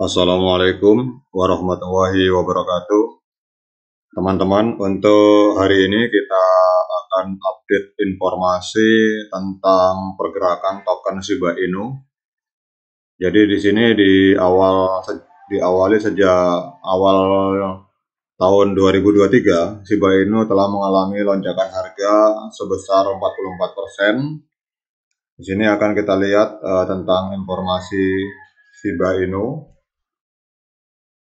Assalamualaikum warahmatullahi wabarakatuh. Teman-teman, untuk hari ini kita akan update informasi tentang pergerakan token Shiba Inu. Jadi di sini di awal diawali sejak awal tahun 2023, Shiba Inu telah mengalami lonjakan harga sebesar 44%. Di sini akan kita lihat uh, tentang informasi Shiba Inu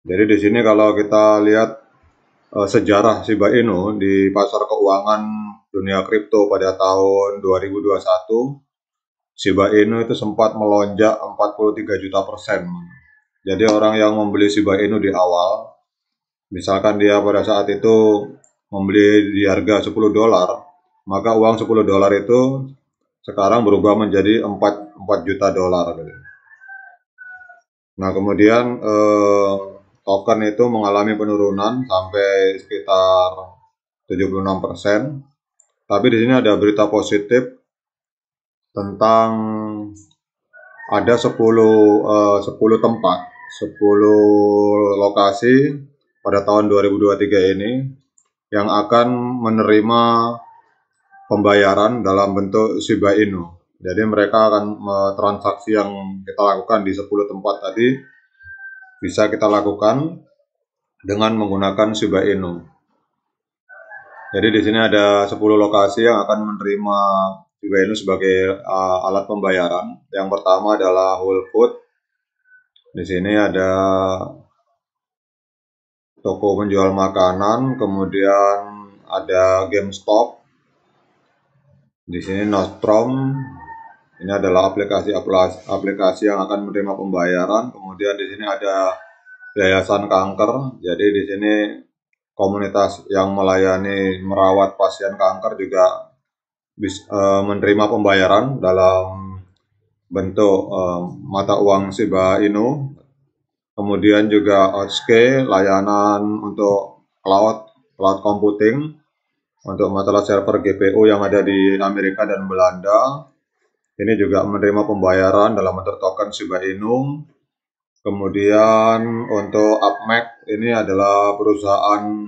jadi di sini kalau kita lihat uh, sejarah Shiba Inu di pasar keuangan dunia kripto pada tahun 2021, Shiba Inu itu sempat melonjak 43 juta persen. Jadi orang yang membeli Shiba Inu di awal, misalkan dia pada saat itu membeli di harga 10 dolar, maka uang 10 dolar itu sekarang berubah menjadi 4, 4 juta dolar. Nah kemudian eh, token itu mengalami penurunan sampai sekitar 76%. Tapi di sini ada berita positif tentang ada 10 uh, 10 tempat, 10 lokasi pada tahun 2023 ini yang akan menerima pembayaran dalam bentuk Shiba Inu. Jadi mereka akan eh, transaksi yang kita lakukan di 10 tempat tadi bisa kita lakukan dengan menggunakan Shiba Inu. Jadi di sini ada 10 lokasi yang akan menerima Shiba Inu sebagai uh, alat pembayaran. Yang pertama adalah Whole Food. Di sini ada toko penjual makanan, kemudian ada GameStop. Di sini Nostrom, ini adalah aplikasi-aplikasi yang akan menerima pembayaran. Kemudian di sini ada yayasan kanker. Jadi di sini komunitas yang melayani merawat pasien kanker juga bisa e, menerima pembayaran dalam bentuk e, mata uang Shiba Inu. Kemudian juga Otsuke, layanan untuk cloud, cloud computing untuk masalah server GPU yang ada di Amerika dan Belanda ini juga menerima pembayaran dalam bentuk token Shiba Inu. Kemudian untuk Upmac ini adalah perusahaan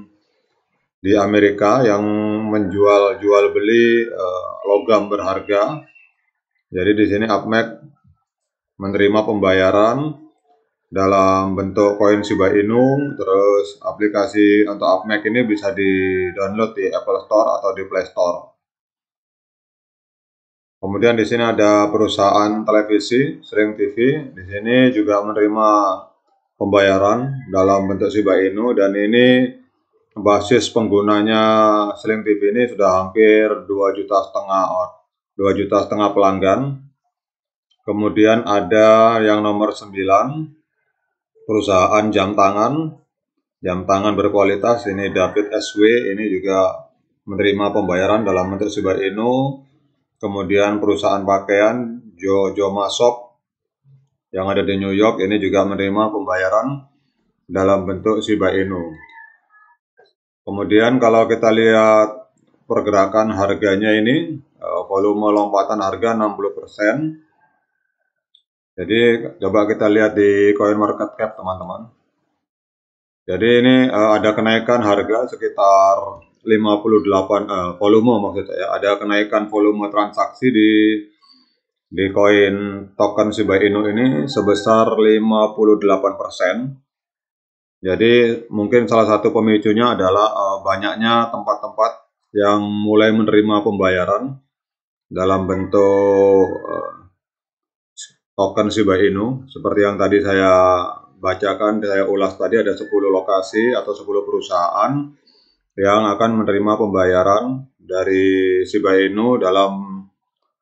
di Amerika yang menjual jual beli eh, logam berharga. Jadi di sini Upmac menerima pembayaran dalam bentuk koin Shiba Inu. Terus aplikasi untuk Upmac ini bisa di-download di Apple Store atau di Play Store. Kemudian di sini ada perusahaan televisi, Sering TV. Di sini juga menerima pembayaran dalam bentuk Shiba Inu dan ini basis penggunanya Sling TV ini sudah hampir 2 juta setengah 2 juta setengah pelanggan. Kemudian ada yang nomor 9 perusahaan jam tangan. Jam tangan berkualitas ini David SW ini juga menerima pembayaran dalam bentuk Shiba Inu kemudian perusahaan pakaian Jojo Joma yang ada di New York ini juga menerima pembayaran dalam bentuk Shiba Inu. Kemudian kalau kita lihat pergerakan harganya ini, eh, volume lompatan harga 60%. Jadi coba kita lihat di coin market cap teman-teman. Jadi ini eh, ada kenaikan harga sekitar 58 uh, eh, volume maksudnya ya. Ada kenaikan volume transaksi di di koin token Shiba Inu ini sebesar 58%. Jadi mungkin salah satu pemicunya adalah uh, banyaknya tempat-tempat yang mulai menerima pembayaran dalam bentuk uh, token Shiba Inu seperti yang tadi saya bacakan saya ulas tadi ada 10 lokasi atau 10 perusahaan yang akan menerima pembayaran dari Shiba Inu dalam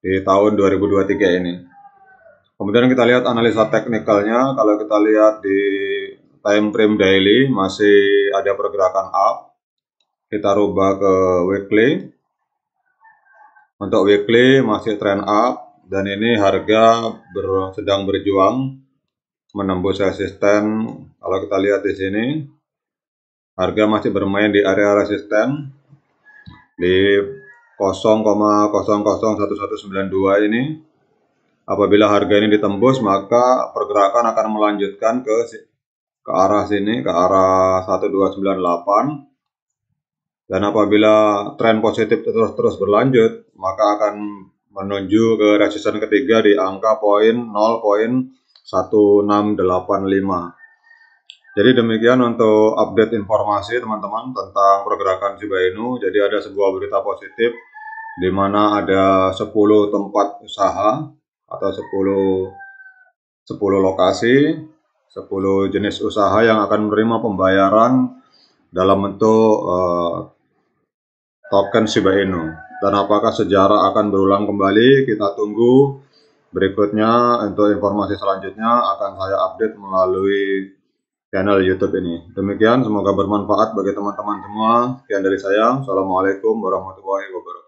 di tahun 2023 ini. Kemudian kita lihat analisa teknikalnya, kalau kita lihat di time frame daily masih ada pergerakan up. Kita rubah ke weekly. Untuk weekly masih trend up dan ini harga ber, sedang berjuang menembus resisten. Kalau kita lihat di sini Harga masih bermain di area resisten di 0,001192 ini. Apabila harga ini ditembus, maka pergerakan akan melanjutkan ke ke arah sini, ke arah 1298. Dan apabila tren positif terus-terus berlanjut, maka akan menuju ke resisten ketiga di angka poin 0.1685. Jadi demikian untuk update informasi teman-teman tentang pergerakan Shiba Inu. Jadi ada sebuah berita positif di mana ada 10 tempat usaha atau 10 10 lokasi, 10 jenis usaha yang akan menerima pembayaran dalam bentuk uh, token Shiba Inu. Dan apakah sejarah akan berulang kembali? Kita tunggu berikutnya untuk informasi selanjutnya akan saya update melalui channel YouTube ini. Demikian, semoga bermanfaat bagi teman-teman semua. Sekian dari saya. Assalamualaikum warahmatullahi wabarakatuh.